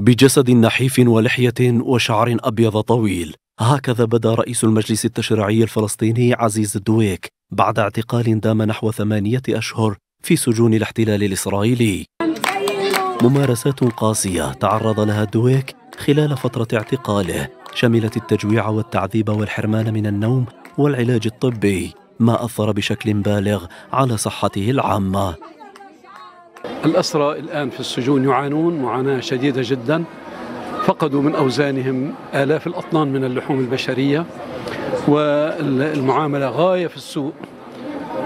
بجسد نحيف ولحية وشعر أبيض طويل هكذا بدا رئيس المجلس التشريعي الفلسطيني عزيز الدويك بعد اعتقال دام نحو ثمانية أشهر في سجون الاحتلال الإسرائيلي ممارسات قاسية تعرض لها دويك خلال فترة اعتقاله شملت التجويع والتعذيب والحرمان من النوم والعلاج الطبي ما أثر بشكل بالغ على صحته العامة الأسرى الآن في السجون يعانون معاناة شديدة جدا فقدوا من أوزانهم آلاف الأطنان من اللحوم البشرية والمعاملة غاية في السوء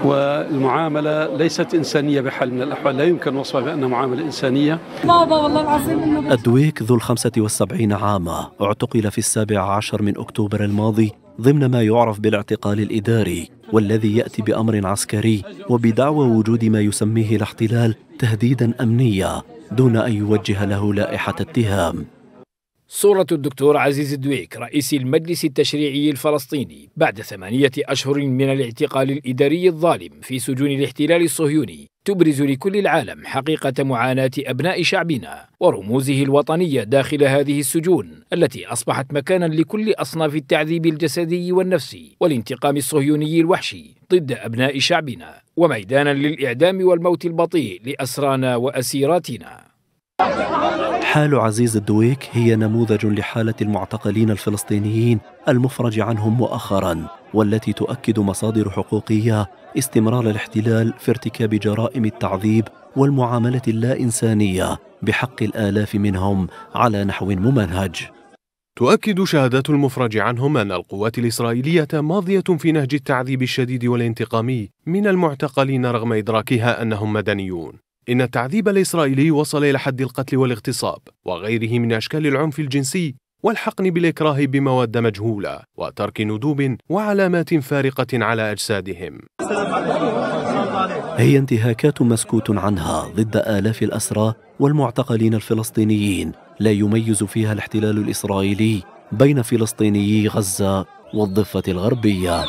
والمعامله ليست انسانيه بحال من الاحوال لا يمكن وصفها بانها معامله انسانيه بابا والله العظيم انه الدويك ذو الخمسة والسبعين عاما اعتقل في السابع عشر من اكتوبر الماضي ضمن ما يعرف بالاعتقال الاداري والذي يأتي بأمر عسكري وبدعوى وجود ما يسميه الاحتلال تهديدا أمنيا دون أن يوجه له لائحة اتهام صورة الدكتور عزيز الدويك رئيس المجلس التشريعي الفلسطيني بعد ثمانية أشهر من الاعتقال الإداري الظالم في سجون الاحتلال الصهيوني تبرز لكل العالم حقيقة معاناة أبناء شعبنا ورموزه الوطنية داخل هذه السجون التي أصبحت مكانا لكل أصناف التعذيب الجسدي والنفسي والانتقام الصهيوني الوحشي ضد أبناء شعبنا وميدانا للإعدام والموت البطيء لأسرانا وأسيراتنا حال عزيز الدويك هي نموذج لحالة المعتقلين الفلسطينيين المفرج عنهم مؤخرا والتي تؤكد مصادر حقوقية استمرار الاحتلال في ارتكاب جرائم التعذيب والمعاملة اللا إنسانية بحق الآلاف منهم على نحو ممنهج. تؤكد شهادات المفرج عنهم أن القوات الإسرائيلية ماضية في نهج التعذيب الشديد والانتقامي من المعتقلين رغم إدراكها أنهم مدنيون. إن التعذيب الإسرائيلي وصل إلى حد القتل والاغتصاب وغيره من أشكال العنف الجنسي والحقن بالإكراه بمواد مجهولة وترك ندوب وعلامات فارقة على أجسادهم هي انتهاكات مسكوت عنها ضد آلاف الأسرى والمعتقلين الفلسطينيين لا يميز فيها الاحتلال الإسرائيلي بين فلسطينيي غزة والضفة الغربية